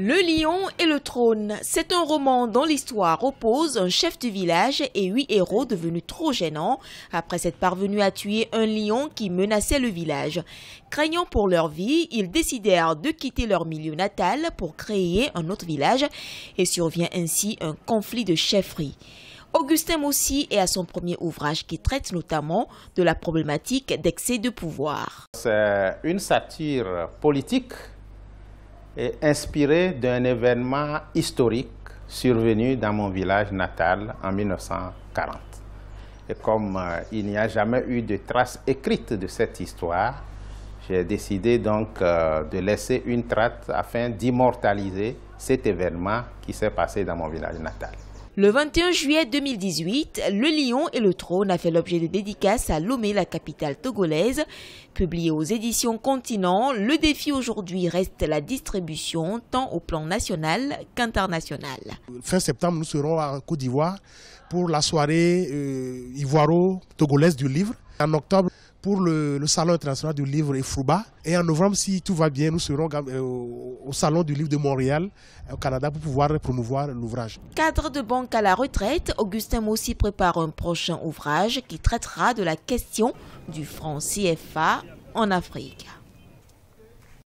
Le lion et le trône, c'est un roman dont l'histoire oppose un chef du village et huit héros devenus trop gênants après s'être parvenus à tuer un lion qui menaçait le village. Craignant pour leur vie, ils décidèrent de quitter leur milieu natal pour créer un autre village et survient ainsi un conflit de chefferie. Augustin Mossi est à son premier ouvrage qui traite notamment de la problématique d'excès de pouvoir. C'est une satire politique est inspiré d'un événement historique survenu dans mon village natal en 1940. Et comme euh, il n'y a jamais eu de trace écrite de cette histoire, j'ai décidé donc euh, de laisser une trace afin d'immortaliser cet événement qui s'est passé dans mon village natal. Le 21 juillet 2018, Le Lion et le Trône a fait l'objet de dédicaces à Lomé, la capitale togolaise. Publié aux éditions Continent, le défi aujourd'hui reste la distribution tant au plan national qu'international. Fin septembre, nous serons à Côte d'Ivoire pour la soirée euh, ivoiro-togolaise du livre. En octobre, pour le, Salon international du livre Efruba. Et en novembre, si tout va bien, nous serons euh, au Salon du livre de Montréal, euh, au Canada, pour pouvoir promouvoir l'ouvrage. Cadre de banque à la retraite, Augustin Mossy prépare un prochain ouvrage qui traitera de la question du franc CFA en Afrique.